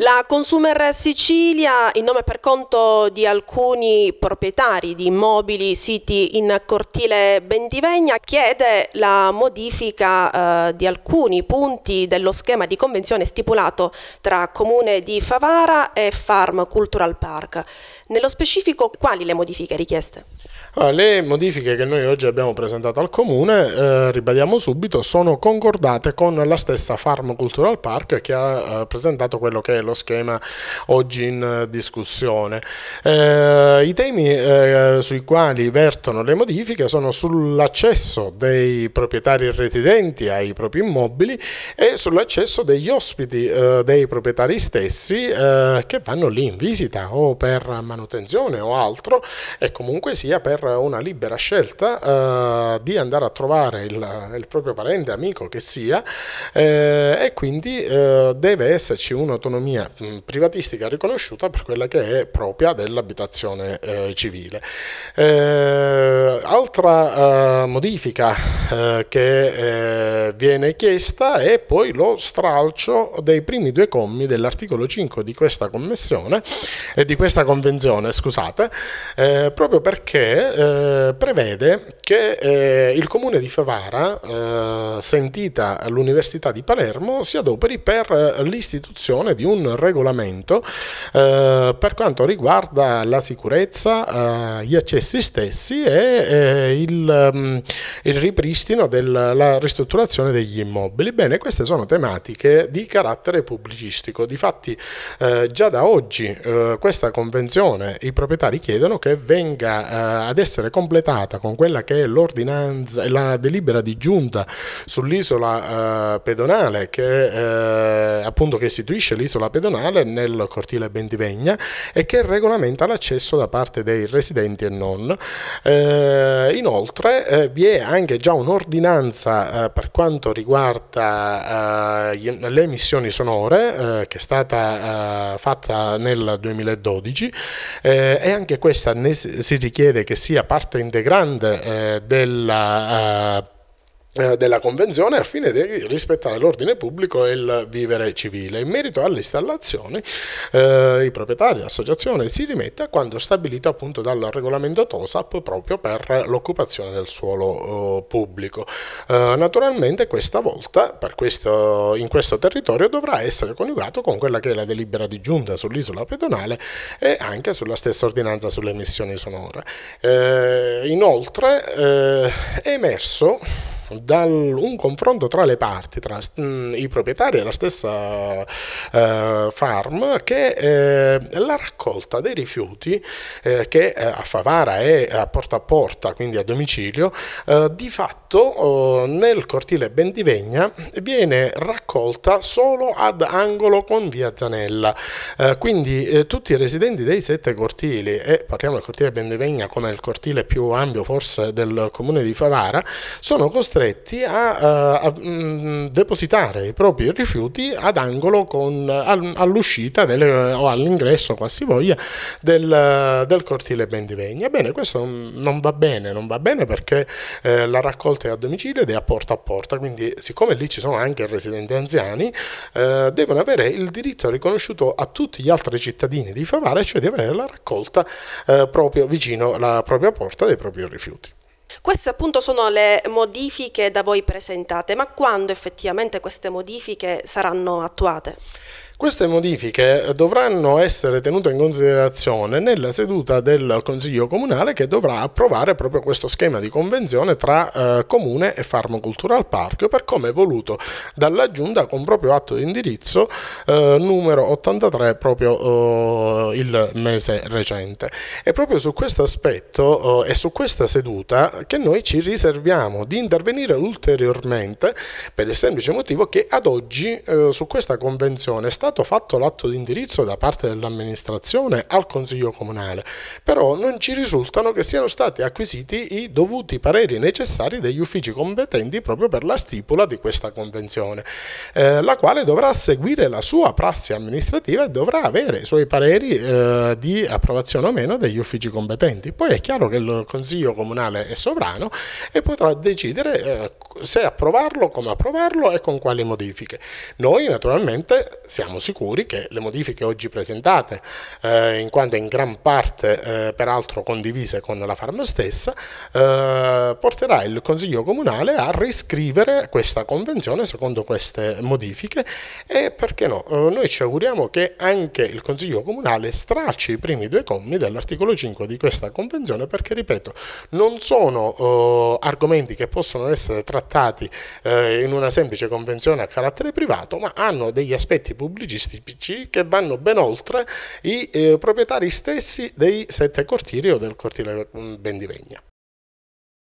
La Consumer Sicilia, in nome per conto di alcuni proprietari di immobili siti in cortile Bendivegna, chiede la modifica eh, di alcuni punti dello schema di convenzione stipulato tra Comune di Favara e Farm Cultural Park. Nello specifico, quali le modifiche richieste? Allora, ah, le modifiche che noi oggi abbiamo presentato al Comune, eh, ribadiamo subito, sono concordate con la stessa Farm Cultural Park che ha eh, presentato quello che è lo schema oggi in discussione. Eh, I temi eh, sui quali vertono le modifiche sono sull'accesso dei proprietari residenti ai propri immobili e sull'accesso degli ospiti eh, dei proprietari stessi eh, che vanno lì in visita o per manutenzione o altro e comunque sia per una libera scelta eh, di andare a trovare il, il, proprio parente, amico che sia eh, e quindi deve esserci un'autonomia autonomia mh, mm, privatistica riconosciuta per quella che è propria dell'abitazione eh, civile. Eh, altra eh, modifica eh, che eh, viene chiesta è poi lo stralcio dei primi due commi dell'articolo 5 di questa commissione e eh, di questa convenzione, scusate, proprio perché prevede che il comune di Favara, sentita l'Università di Palermo, si adoperi per l'istituzione di un regolamento eh, per quanto riguarda la sicurezza, eh, gli accessi stessi e eh, il, mm, il, ripristino della ristrutturazione degli immobili. Bene, queste sono tematiche di carattere pubblicistico. Difatti, eh, già da oggi eh, questa convenzione i proprietari chiedono che venga ad essere completata con quella che è l'ordinanza e la delibera di giunta sull'isola pedonale che appunto che istituisce l'isola pedonale pedonale nel cortile Bentivegna e che regolamenta l'accesso da parte dei residenti e non. Eh, inoltre eh, vi è anche già un'ordinanza eh, per quanto riguarda eh, le emissioni sonore eh, che è stata eh, fatta nel 2012 e anche questa si richiede che sia parte integrante della eh, della convenzione al fine di rispettare l'ordine pubblico e il vivere civile. In merito alle installazioni, eh, i proprietari, l'associazione si rimette a quanto stabilito appunto dal regolamento TOSAP proprio per l'occupazione del suolo eh, pubblico. Eh, naturalmente questa volta questo, in questo territorio dovrà essere coniugato con quella che è la delibera di giunta sull'isola pedonale e anche sulla stessa ordinanza sulle emissioni sonore. Eh, inoltre eh, è emerso da un confronto tra le parti, tra mm, i proprietari e la stessa eh, farm, che eh, la raccolta dei rifiuti eh, che eh, a Favara è a porta a porta, quindi a domicilio, eh, di fatto oh, nel cortile Bendivegna viene raccolta solo ad angolo con via Zanella. Eh, quindi tutti i residenti dei sette cortili, e parliamo del cortile Bendivegna come il cortile più ampio forse del comune di Favara, sono costretti costretti a, eh, a, a, mm, depositare i propri rifiuti ad angolo con, all'uscita delle, o all'ingresso, qual voglia, del, del cortile Bendivegna. Ebbene, questo non va bene, non va bene perché eh, la raccolta è a domicilio ed è a porta a porta, quindi siccome lì ci sono anche residenti anziani, eh, devono avere il diritto riconosciuto a tutti gli altri cittadini di Favara, cioè di avere la raccolta eh, proprio vicino alla propria porta dei propri rifiuti. Queste appunto sono le modifiche da voi presentate, ma quando effettivamente queste modifiche saranno attuate? Queste modifiche dovranno essere tenute in considerazione nella seduta del Consiglio Comunale che dovrà approvare proprio questo schema di convenzione tra eh, Comune e Farmacultural Park per come voluto dalla Giunta con proprio atto di indirizzo eh, numero 83 proprio eh, il mese recente. È proprio su questo aspetto eh, e su questa seduta che noi ci riserviamo di intervenire ulteriormente per il semplice motivo che ad oggi eh, su questa convenzione sta stato fatto l'atto di indirizzo da parte dell'amministrazione al Consiglio Comunale, però non ci risultano che siano stati acquisiti i dovuti pareri necessari degli uffici competenti proprio per la stipula di questa convenzione, eh, la quale dovrà seguire la sua prassi amministrativa e dovrà avere i suoi pareri eh, di approvazione o meno degli uffici competenti. Poi è chiaro che il Consiglio Comunale è sovrano e potrà decidere eh, se approvarlo, come approvarlo e con quali modifiche. Noi naturalmente siamo siamo sicuri che le modifiche oggi presentate, eh, in quanto in gran parte eh, peraltro condivise con la Farm stessa, eh, porterà il Consiglio Comunale a riscrivere questa convenzione secondo queste modifiche e perché no, eh, noi ci auguriamo che anche il Consiglio Comunale stracci i primi due commi dell'articolo 5 di questa convenzione perché, ripeto, non sono eh, argomenti che possono essere trattati eh, in una semplice convenzione a carattere privato, ma hanno degli aspetti pubblici dirigisti PC che vanno ben oltre i eh, proprietari stessi dei sette cortili o del cortile mm, Bendivegna.